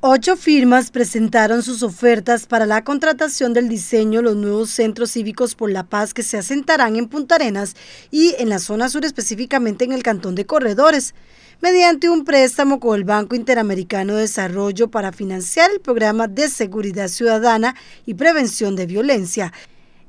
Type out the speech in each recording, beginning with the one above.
Ocho firmas presentaron sus ofertas para la contratación del diseño de los nuevos centros cívicos por la paz que se asentarán en Punta Arenas y en la zona sur específicamente en el Cantón de Corredores, mediante un préstamo con el Banco Interamericano de Desarrollo para financiar el programa de seguridad ciudadana y prevención de violencia.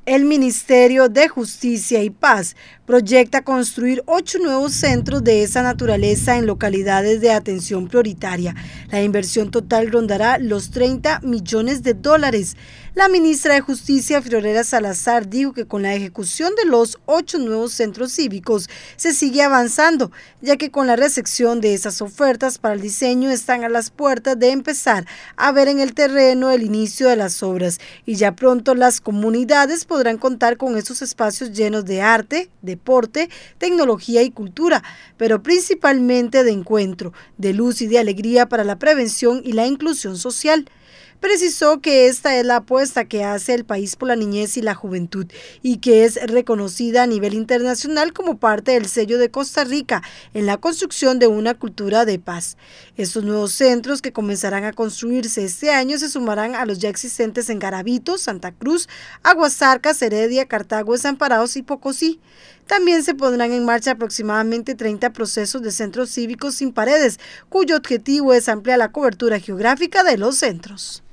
El Ministerio de Justicia y Paz proyecta construir ocho nuevos centros de esa naturaleza en localidades de atención prioritaria. La inversión total rondará los 30 millones de dólares. La ministra de Justicia, Fiorera Salazar, dijo que con la ejecución de los ocho nuevos centros cívicos se sigue avanzando, ya que con la recepción de esas ofertas para el diseño están a las puertas de empezar a ver en el terreno el inicio de las obras y ya pronto las comunidades podrán contar con estos espacios llenos de arte, deporte, tecnología y cultura, pero principalmente de encuentro, de luz y de alegría para la prevención y la inclusión social precisó que esta es la apuesta que hace el país por la niñez y la juventud y que es reconocida a nivel internacional como parte del sello de Costa Rica en la construcción de una cultura de paz. Estos nuevos centros que comenzarán a construirse este año se sumarán a los ya existentes en Garabito, Santa Cruz, Aguasar, Caceredia, Heredia, Cartago, Desamparados y Pocosí. También se pondrán en marcha aproximadamente 30 procesos de centros cívicos sin paredes, cuyo objetivo es ampliar la cobertura geográfica de los centros.